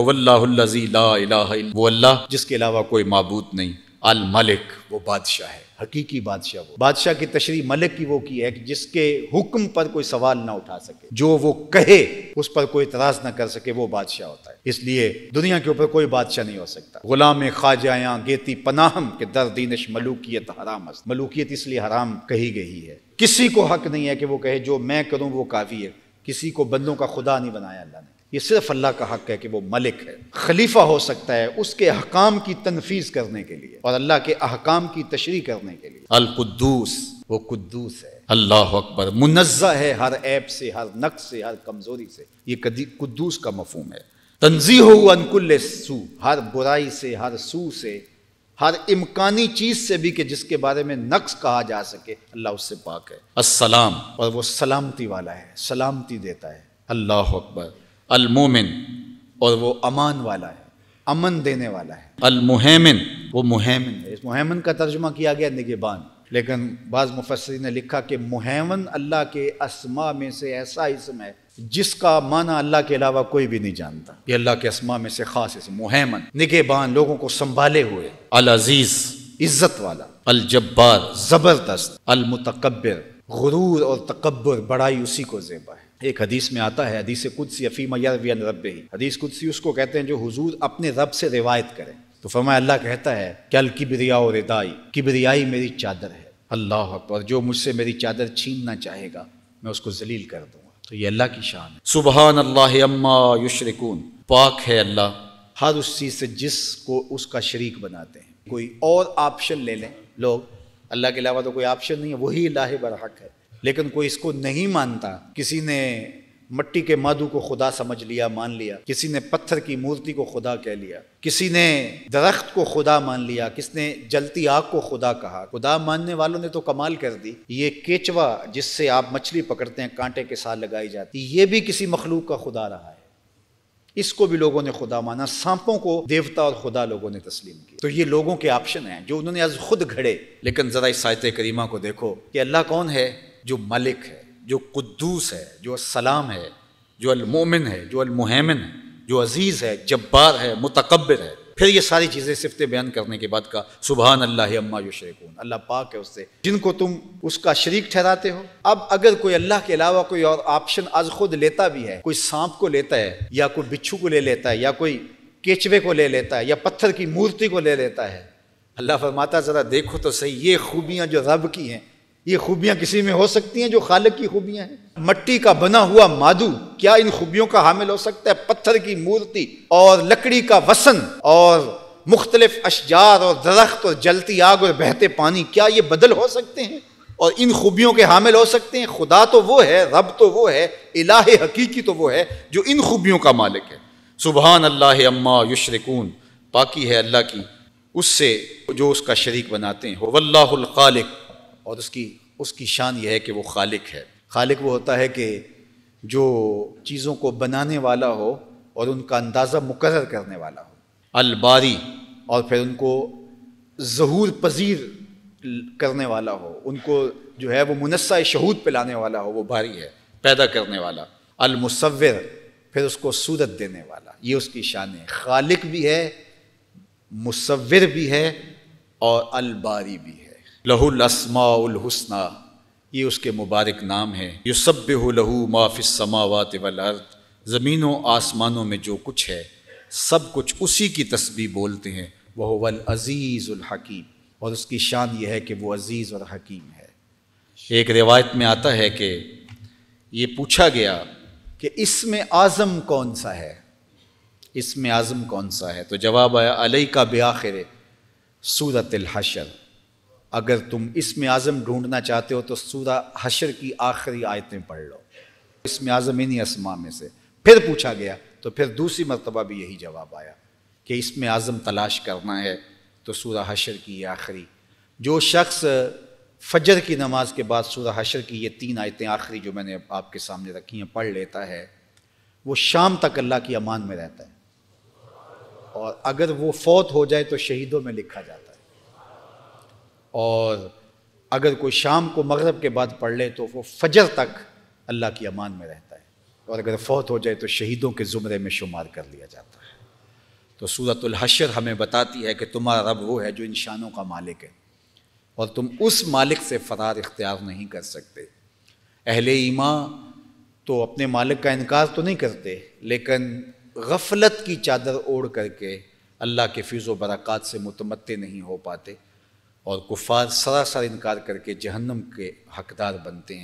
अल्लाह जिसके अलावा कोई मबूत नहीं अल मलिक वो बादशाह है हकीकी बादशाह वो बादशाह की तशरी मलिक की वो की है कि जिसके हुक्म पर कोई सवाल ना उठा सके जो वो कहे उस पर कोई इतराज ना कर सके वो बादशाह होता है इसलिए दुनिया के ऊपर कोई बादशाह नहीं हो सकता गुलाम ख्वाजाया गेती पनाहम के दर दीनश मलूकियत हराम मलूकियत इसलिए हराम कही गई है किसी को हक नहीं है कि वो कहे जो मैं करूँ वो काफ़ी है किसी को बंदों का खुदा नहीं बनाया अल्लाह ने ये सिर्फ अल्लाह का हक है कि वो मलिक है खलीफा हो सकता है उसके अहकाम की तनफीज करने के लिए और अल्लाह के अहकाम की तशरी करने के लिए अलकुद्दूस वो कुद्दूस है अल्लाह अकबर मुनज़ा है हर ऐप से हर नक्स से हर कमज़ोरी से ये कुद्दूस का मफहम है तनजी हो अनकुल सू हर बुराई से हर सू से हर इमकानी चीज़ से भी कि जिसके बारे में नक्स कहा जा सके अल्लाह उससे पाक है असलाम और वो सलामती वाला है सलामती देता है अल्लाह अकबर अलमोमिन और वो अमान वाला है अमन देने वाला है अलमुहैमिन वो मुहमिन है इस मुहैमिन का तर्जमा किया गया निगेबान लेकिन बाज़ मुफसरी ने लिखा कि मुहमन अल्लाह के असमा में से ऐसा इसम है जिसका माना अल्लाह के अलावा कोई भी नहीं जानता ये अल्लाह के असमा में से ख़ास इसम मुहमन निगेबान लोगों को संभाले हुए अल अजीज़ इज़्ज़त वाला अल जब्बार ज़बरदस्त अलमतकबर गुरूर और तकबर बड़ाई उसी को जेबा है एक हदीस में आता है हदीस कुछ सी मैन रब हदीस कुछ उसको कहते हैं जो हुजूर अपने रब से रिवायत करें तो फरमाया अल्लाह कहता है कल किबरिया रिदाई किबरियाई मेरी चादर है अल्लाह अकबर जो मुझसे मेरी चादर छीनना चाहेगा मैं उसको जलील कर दूंगा तो ये अल्लाह की शान है सुबह अल्लाह अम्मा युशरकून पाक है अल्लाह हर उस चीज़ से जिसको उसका शरीक बनाते हैं कोई और ऑप्शन ले लें लोग अल्लाह के अलावा तो कोई ऑप्शन नहीं है वही लाहे बरहक है लेकिन कोई इसको नहीं मानता किसी ने मट्टी के माधु को खुदा समझ लिया मान लिया किसी ने पत्थर की मूर्ति को खुदा कह लिया किसी ने दरख्त को खुदा मान लिया किसने जलती आग को खुदा कहा खुदा मानने वालों ने तो कमाल कर दी ये केचवा जिससे आप मछली पकड़ते हैं कांटे के साथ लगाई जाती ये भी किसी मखलूक का खुदा रहा है इसको भी लोगों ने खुदा माना सांपों को देवता और खुदा लोगों ने तस्लीम किया तो ये लोगों के ऑप्शन हैं जो उन्होंने आज खुद घड़े लेकिन ज़रा इस साहित करीमा को देखो कि अल्लाह कौन है जो मलिक है जो कुद्दूस है जो असलाम है जो अलमोमिन है जो अलमोहमिन है जो अज़ीज़ है जब्बार है मुतकबर है फिर ये सारी चीज़ें सिफतें बयान करने के बाद का सुबहान अल्लाह अम्मा युशरकून अल्लाह पाक है उससे जिनको तुम उसका शरीक ठहराते हो अब अगर कोई अल्लाह के अलावा कोई और ऑप्शन आज खुद लेता भी है कोई सांप को लेता है या कोई बिच्छू को ले लेता है या कोई केचवे को ले लेता है या पत्थर की मूर्ति को ले लेता है अल्लाह फरमाता ज़रा देखो तो सही ये खूबियाँ जो रब की हैं ये खूबियाँ किसी में हो सकती हैं जो खालक की खूबियाँ हैं मट्टी का बना हुआ मादू क्या इन खूबियों का हामिल हो सकता है पत्थर की मूर्ति और लकड़ी का वसन और मुख्तलिफ अशजार और दरख्त और जलती आग और बहते पानी क्या ये बदल हो सकते हैं और इन खूबियों के हामिल हो सकते हैं खुदा तो वो है रब तो वो है इलाह हकीकी तो वो है जो इन खूबियों का मालिक है सुबहान अल्लाह अम्मा युशरकून पाकि है अल्लाह की उससे जो उसका शरीक बनाते हैं वल्लाखालिक और उसकी उसकी शान यह है कि वो खालिक है खालिक वो होता है कि जो चीज़ों को बनाने वाला हो और उनका अंदाज़ा मुकर करने वाला हो अलबारी और फिर उनको जहूर पजीर करने वाला हो उनको जो है वो मुनसा शहूद पे लाने वाला हो वो भारी है पैदा करने वाला अलमसवर फिर उसको सूरत देने वाला ये उसकी शान है खालिक भी है मुसविर भी है और अलबारी भी है लहुल असमाउल हुस्ना ये उसके मुबारक नाम है युसब लहू माफिस समावत वर्द ज़मीनों आसमानों में जो कुछ है सब कुछ उसी की तस्वीर बोलते हैं वह वल अज़ीज़ुलहकीम और उसकी शान यह है कि वो अज़ीज़ और हकीम है एक रिवायत में आता है कि ये पूछा गया कि इसमें आज़म कौन सा है इसमें आज़म कौन सा है तो जवाब आया अलई का ब्याखिर सूरत हशर अगर तुम इसमें आज़म ढूंढना चाहते हो तो सूरा हशर की आखिरी आयतें पढ़ लो इसमें आज़म इन्हीं असमा में से फिर पूछा गया तो फिर दूसरी मरतबा भी यही जवाब आया कि इसमें आज़म तलाश करना है तो सूरा हशर की ये आखिरी जो शख्स फजर की नमाज के बाद सूरा हशर की ये तीन आयतें आखिरी जो मैंने आपके सामने रखी हैं पढ़ लेता है वो शाम तक अल्लाह की अमान में रहता है और अगर वो फौत हो जाए तो शहीदों में लिखा जाता है और अगर कोई शाम को मगरब के बाद पढ़ ले तो वो फजर तक अल्लाह की अमान में रहता है और अगर फौत हो जाए तो शहीदों के ज़ुमरे में शुमार कर लिया जाता है तो सूरतलहशर हमें बताती है कि तुम्हारा रब वो है जो इंसानों का मालिक है और तुम उस मालिक से फ़रार इख्तियार नहीं कर सकते अहले ईमा तो अपने मालिक का इनकार तो नहीं करते लेकिन गफलत की चादर ओढ़ करके अल्लाह के फ़ीज़ो बरक़ात से मुतमत्ते नहीं हो पाते और कुफ़ार सरासर इनकार करके जहन्नम के हकदार बनते हैं